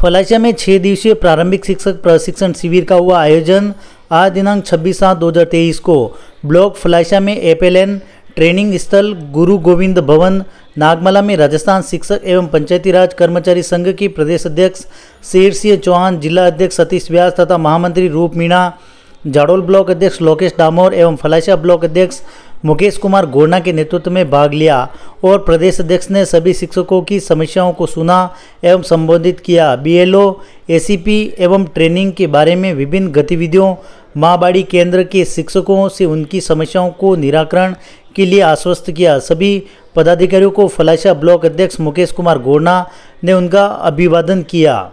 फलाशिया में छह दिवसीय प्रारंभिक शिक्षक प्रशिक्षण शिविर का हुआ आयोजन आज दिनांक 26 सात तेईस को ब्लॉक फलाशिया में एपेलेन ट्रेनिंग स्थल गुरु गोविंद भवन नागमला में राजस्थान शिक्षक एवं पंचायती राज कर्मचारी संघ की प्रदेश अध्यक्ष शेर सिंह चौहान जिला अध्यक्ष सतीश व्यास तथा महामंत्री रूप मीणा जाडोल ब्लॉक अध्यक्ष लोकेश डामोर एवं फलाशिया ब्लॉक अध्यक्ष मुकेश कुमार गोड़ना के नेतृत्व में भाग लिया और प्रदेश अध्यक्ष ने सभी शिक्षकों की समस्याओं को सुना एवं संबोधित किया बीएलओ एसीपी एवं ट्रेनिंग के बारे में विभिन्न गतिविधियों माँबाड़ी केंद्र के शिक्षकों से उनकी समस्याओं को निराकरण के लिए आश्वस्त किया सभी पदाधिकारियों को फलाशा ब्लॉक अध्यक्ष मुकेश कुमार गोरना ने उनका अभिवादन किया